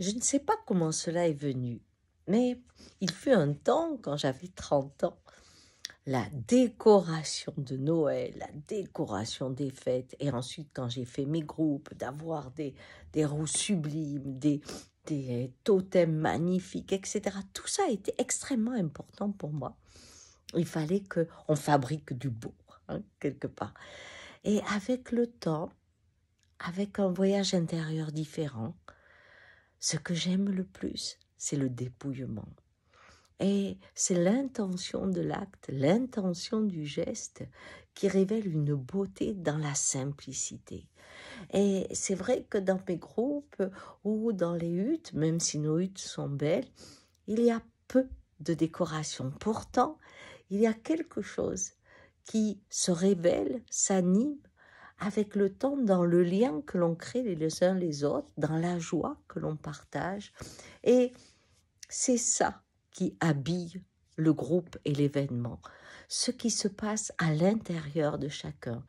Je ne sais pas comment cela est venu, mais il fut un temps, quand j'avais 30 ans, la décoration de Noël, la décoration des fêtes, et ensuite quand j'ai fait mes groupes, d'avoir des, des roues sublimes, des, des totems magnifiques, etc. Tout ça était extrêmement important pour moi. Il fallait que fabrique du beau, hein, quelque part. Et avec le temps, avec un voyage intérieur différent, ce que j'aime le plus, c'est le dépouillement. Et c'est l'intention de l'acte, l'intention du geste qui révèle une beauté dans la simplicité. Et c'est vrai que dans mes groupes ou dans les huttes, même si nos huttes sont belles, il y a peu de décoration. Pourtant, il y a quelque chose qui se révèle, s'anime avec le temps dans le lien que l'on crée les uns les autres, dans la joie que l'on partage. Et c'est ça qui habille le groupe et l'événement, ce qui se passe à l'intérieur de chacun.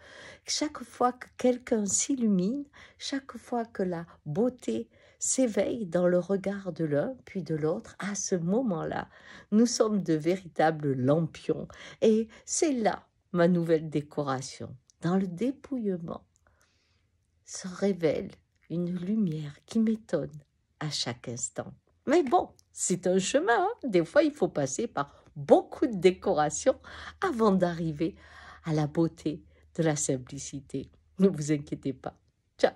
Chaque fois que quelqu'un s'illumine, chaque fois que la beauté s'éveille dans le regard de l'un puis de l'autre, à ce moment-là, nous sommes de véritables lampions. Et c'est là ma nouvelle décoration dans le dépouillement, se révèle une lumière qui m'étonne à chaque instant. Mais bon, c'est un chemin. Hein. Des fois, il faut passer par beaucoup de décorations avant d'arriver à la beauté de la simplicité. Ne vous inquiétez pas. Ciao